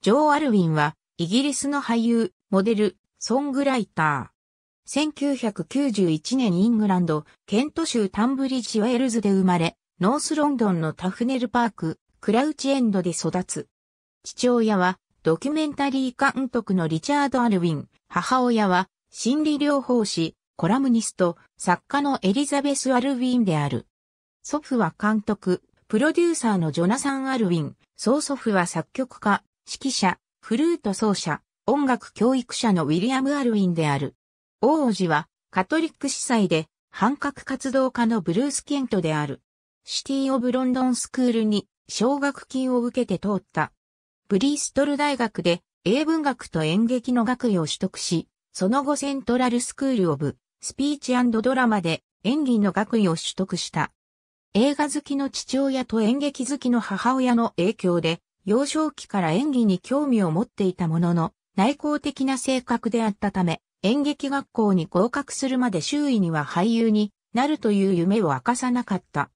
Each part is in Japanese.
ジョー・アルウィンは、イギリスの俳優、モデル、ソングライター。1991年イングランド、ケント州タンブリッジ・ウェールズで生まれ、ノースロンドンのタフネルパーク、クラウチエンドで育つ。父親は、ドキュメンタリー監督のリチャード・アルウィン、母親は、心理療法士、コラムニスト、作家のエリザベス・アルウィンである。祖父は監督、プロデューサーのジョナサン・アルウィン、曽祖父は作曲家、指揮者、フルート奏者、音楽教育者のウィリアム・アルウィンである。王子は、カトリック司祭で、反核活動家のブルース・ケントである。シティ・オブ・ロンドン・スクールに、奨学金を受けて通った。ブリストル大学で、英文学と演劇の学位を取得し、その後セントラル・スクール・オブ、スピーチドラマで、演技の学位を取得した。映画好きの父親と演劇好きの母親の影響で、幼少期から演技に興味を持っていたものの、内向的な性格であったため、演劇学校に合格するまで周囲には俳優になるという夢を明かさなかった。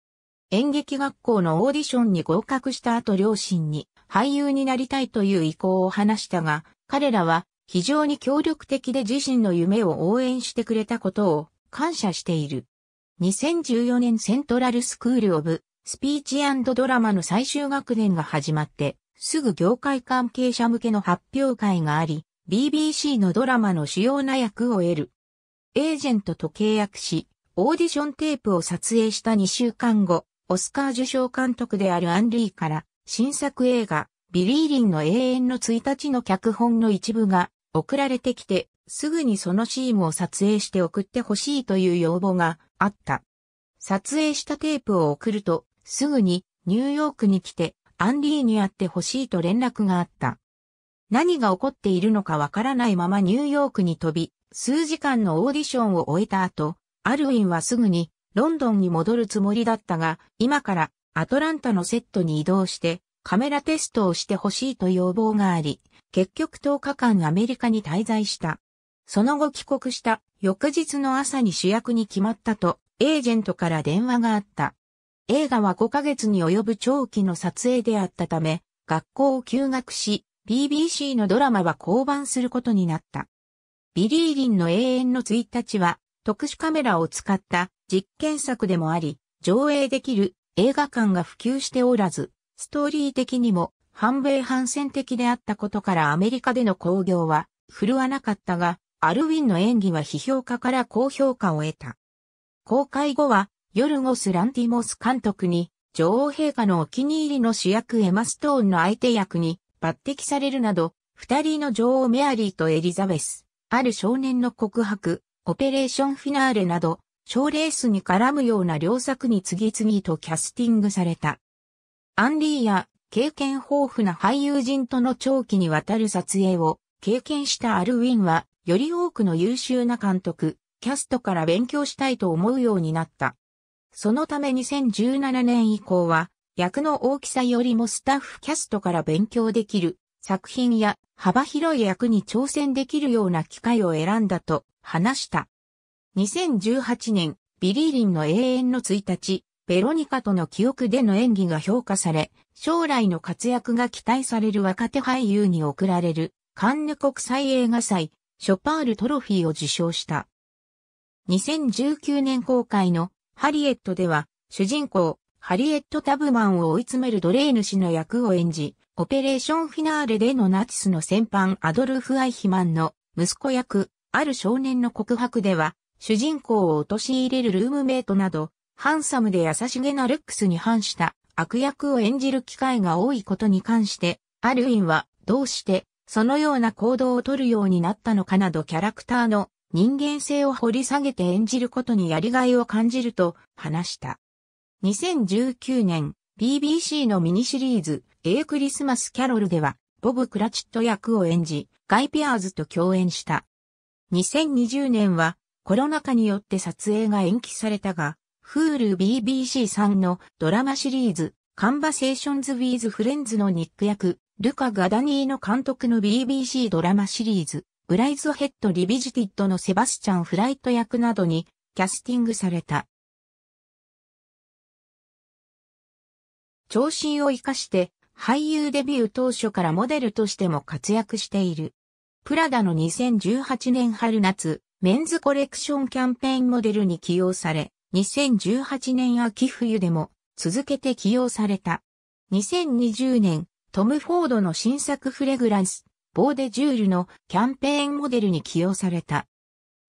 演劇学校のオーディションに合格した後両親に俳優になりたいという意向を話したが、彼らは非常に協力的で自身の夢を応援してくれたことを感謝している。2014年セントラルスクールオブスピーチドラマの最終学年が始まって、すぐ業界関係者向けの発表会があり、BBC のドラマの主要な役を得る。エージェントと契約し、オーディションテープを撮影した2週間後、オスカー受賞監督であるアンリーから、新作映画、ビリーリンの永遠の1日の脚本の一部が送られてきて、すぐにそのシーンを撮影して送ってほしいという要望があった。撮影したテープを送ると、すぐにニューヨークに来てアンリーに会ってほしいと連絡があった。何が起こっているのかわからないままニューヨークに飛び、数時間のオーディションを終えた後、アルウィンはすぐにロンドンに戻るつもりだったが、今からアトランタのセットに移動してカメラテストをしてほしいと要望があり、結局10日間アメリカに滞在した。その後帰国した翌日の朝に主役に決まったとエージェントから電話があった。映画は5ヶ月に及ぶ長期の撮影であったため、学校を休学し、BBC のドラマは降板することになった。ビリー・リンの永遠の1日は、特殊カメラを使った実験作でもあり、上映できる映画館が普及しておらず、ストーリー的にも反米反戦的であったことからアメリカでの興行は振るわなかったが、アルウィンの演技は批評家から高評価を得た。公開後はヨルゴス・ランティモス監督に、女王陛下のお気に入りの主役エマ・ストーンの相手役に抜擢されるなど、二人の女王メアリーとエリザベス、ある少年の告白、オペレーションフィナーレなど、賞レースに絡むような良作に次々とキャスティングされた。アンリーや経験豊富な俳優陣との長期にわたる撮影を経験したアルウィンは、より多くの優秀な監督、キャストから勉強したいと思うようになった。そのため2017年以降は、役の大きさよりもスタッフキャストから勉強できる作品や幅広い役に挑戦できるような機会を選んだと話した。2018年、ビリーリンの永遠の1日、ベロニカとの記憶での演技が評価され、将来の活躍が期待される若手俳優に贈られる、カンヌ国際映画祭、ショパールトロフィーを受賞した。2019年公開のハリエットでは、主人公、ハリエット・タブマンを追い詰める奴隷主の役を演じ、オペレーションフィナーレでのナチスの戦犯アドルフ・アイヒマンの息子役、ある少年の告白では、主人公を陥れるルームメイトなど、ハンサムで優しげなルックスに反した悪役を演じる機会が多いことに関して、アルインはどうしてそのような行動を取るようになったのかなどキャラクターの人間性を掘り下げて演じることにやりがいを感じると話した。2019年、BBC のミニシリーズ、A クリスマスキャロルでは、ボブ・クラチット役を演じ、ガイ・ピアーズと共演した。2020年は、コロナ禍によって撮影が延期されたが、フール BBC さんのドラマシリーズ、カンバセーションズ・ウィーズ・フレンズのニック役、ルカ・ガダニーの監督の BBC ドラマシリーズ、ブライズヘッド・リビジティッドのセバスチャン・フライト役などにキャスティングされた。長身を活かして俳優デビュー当初からモデルとしても活躍している。プラダの2018年春夏、メンズコレクションキャンペーンモデルに起用され、2018年秋冬でも続けて起用された。2020年、トム・フォードの新作フレグランス、ボーデジュールのキャンペーンモデルに起用された。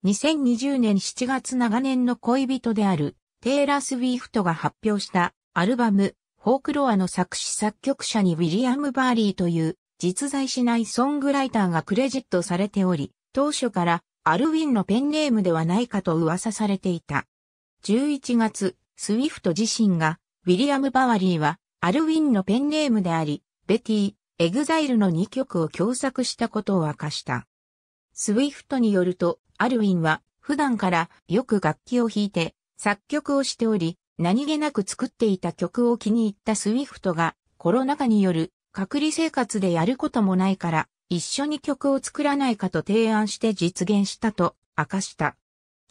2020年7月長年の恋人であるテイラー・スウィフトが発表したアルバムフォークロアの作詞作曲者にウィリアム・バーリーという実在しないソングライターがクレジットされており、当初からアルウィンのペンネームではないかと噂されていた。11月、スウィフト自身がウィリアム・バーリーはアルウィンのペンネームであり、ベティ、エグザイルの2曲を共作したことを明かした。スウィフトによると、アルウィンは普段からよく楽器を弾いて作曲をしており、何気なく作っていた曲を気に入ったスウィフトがコロナ禍による隔離生活でやることもないから一緒に曲を作らないかと提案して実現したと明かした。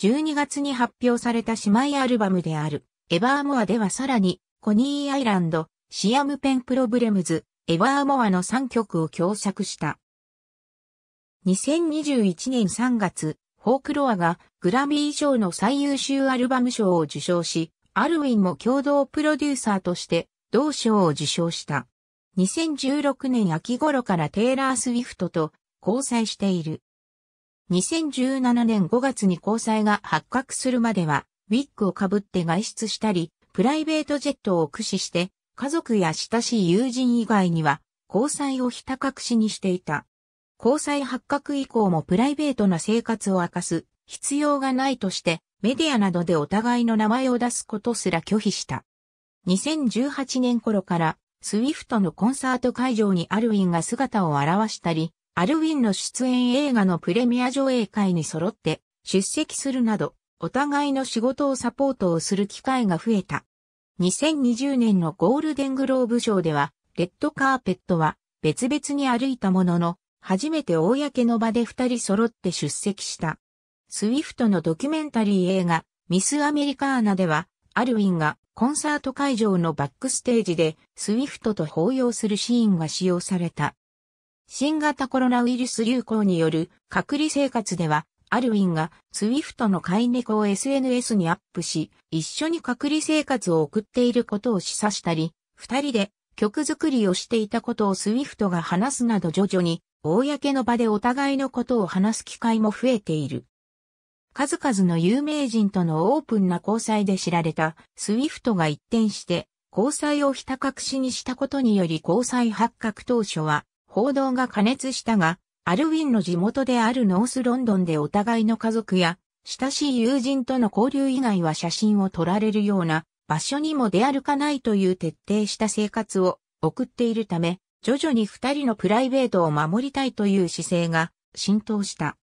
12月に発表された姉妹アルバムであるエバーモアではさらにコニーアイランド、シアムペンプロブレムズ、エバーモアの3曲を共作した。2021年3月、フォークロアがグラミー賞の最優秀アルバム賞を受賞し、アルウィンも共同プロデューサーとして同賞を受賞した。2016年秋頃からテイラー・スウィフトと交際している。2017年5月に交際が発覚するまでは、ウィッグをかぶって外出したり、プライベートジェットを駆使して家族や親しい友人以外には、交際をひた隠しにしていた。交際発覚以降もプライベートな生活を明かす必要がないとして、メディアなどでお互いの名前を出すことすら拒否した。2018年頃から、スウィフトのコンサート会場にアルウィンが姿を現したり、アルウィンの出演映画のプレミア上映会に揃って出席するなど、お互いの仕事をサポートをする機会が増えた。2020年のゴールデングローブ賞では、レッドカーペットは別々に歩いたものの、初めて公の場で二人揃って出席した。スウィフトのドキュメンタリー映画、ミス・アメリカーナでは、アルウィンがコンサート会場のバックステージでスウィフトと抱擁するシーンが使用された。新型コロナウイルス流行による隔離生活ではアルウィンがスウィフトの飼い猫を SNS にアップし、一緒に隔離生活を送っていることを示唆したり、二人で曲作りをしていたことをスウィフトが話すなど徐々に、公の場でお互いのことを話す機会も増えている。数々の有名人とのオープンな交際で知られたスウィフトが一転して、交際をひた隠しにしたことにより交際発覚当初は、報道が過熱したが、アルウィンの地元であるノースロンドンでお互いの家族や親しい友人との交流以外は写真を撮られるような場所にも出歩かないという徹底した生活を送っているため、徐々に二人のプライベートを守りたいという姿勢が浸透した。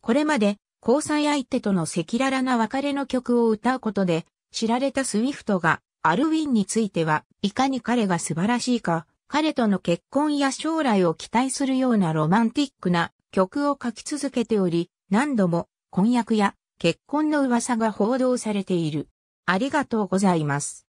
これまで交際相手との赤裸々な別れの曲を歌うことで知られたスウィフトがアルウィンについてはいかに彼が素晴らしいか彼との結婚や将来を期待するようなロマンティックな曲を書き続けており、何度も婚約や結婚の噂が報道されている。ありがとうございます。